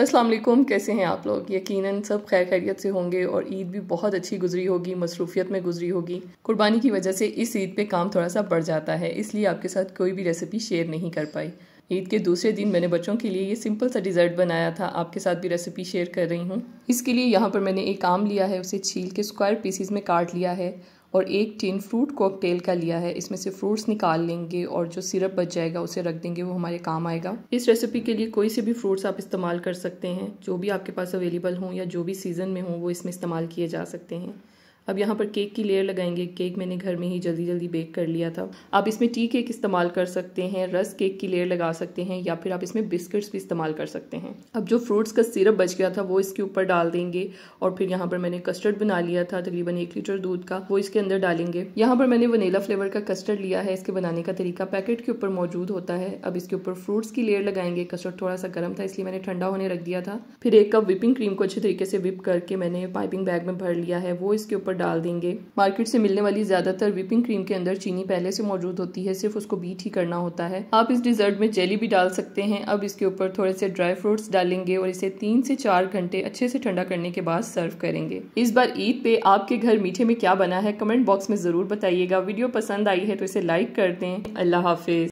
अस्सलाम वालेकुम कैसे हैं आप लोग यकीनन सब खैर खैरियत से होंगे और ईद भी बहुत अच्छी गुजरी होगी मसरूफियत में गुजरी होगी कुर्बानी की वजह से इस ईद पे काम थोड़ा सा बढ़ जाता है इसलिए आपके साथ कोई भी रेसिपी शेयर नहीं कर पाई ईद के दूसरे दिन मैंने बच्चों के लिए ये सिंपल सा डिज़र्ट बनाया था आपके साथ भी रेसिपी शेयर कर रही हूँ इसके लिए यहाँ पर मैंने एक आम लिया है उसे छील के स्क्वायर पीसीज में काट लिया है और एक टीन फ्रूट कॉकटेल का लिया है इसमें से फ्रूट्स निकाल लेंगे और जो सिरप बच जाएगा उसे रख देंगे वो हमारे काम आएगा इस रेसिपी के लिए कोई से भी फ्रूट्स आप इस्तेमाल कर सकते हैं जो भी आपके पास अवेलेबल हों या जो भी सीज़न में हों वो इसमें इस्तेमाल किए जा सकते हैं अब यहाँ पर केक की लेयर लगाएंगे केक मैंने घर में ही जल्दी जल्दी बेक कर लिया था आप इसमें टी केक इस्तेमाल कर सकते हैं रस केक की लेयर लगा सकते हैं या फिर आप इसमें बिस्किट्स भी इस्तेमाल कर सकते हैं अब जो फ्रूट्स का सिरप बच गया था वो इसके ऊपर डाल देंगे और फिर यहाँ पर मैंने कस्टर्ड बना लिया था तकरीबन एक लीटर दूध का वो इसके अंदर डालेंगे यहाँ पर मैंने वनीला फ्लेवर का कस्टर्ड लिया है इसके बनाने का तरीका पैकेट के ऊपर मौजूद होता है अब इसके ऊपर फ्रूट्स की लेयर लगाएंगे कस्टर्ड थोड़ा सा गर्म था इसलिए मैंने ठंडा होने रख दिया था फिर एक कप विपिंग क्रीम को अच्छे तरीके से विप करके मैंने पाइपिंग बैग में भर लिया है वो इसके ऊपर ऊपर डाल देंगे मार्केट से मिलने वाली ज्यादातर विपिंग क्रीम के अंदर चीनी पहले से मौजूद होती है सिर्फ उसको बीट ही करना होता है आप इस डिजर्ट में जेली भी डाल सकते हैं अब इसके ऊपर थोड़े से ड्राई फ्रूट्स डालेंगे और इसे तीन से चार घंटे अच्छे से ठंडा करने के बाद सर्व करेंगे इस बार ईद पे आपके घर मीठे में क्या बना है कमेंट बॉक्स में जरूर बताइएगा वीडियो पसंद आई है तो इसे लाइक कर दें अल्लाह हाफिज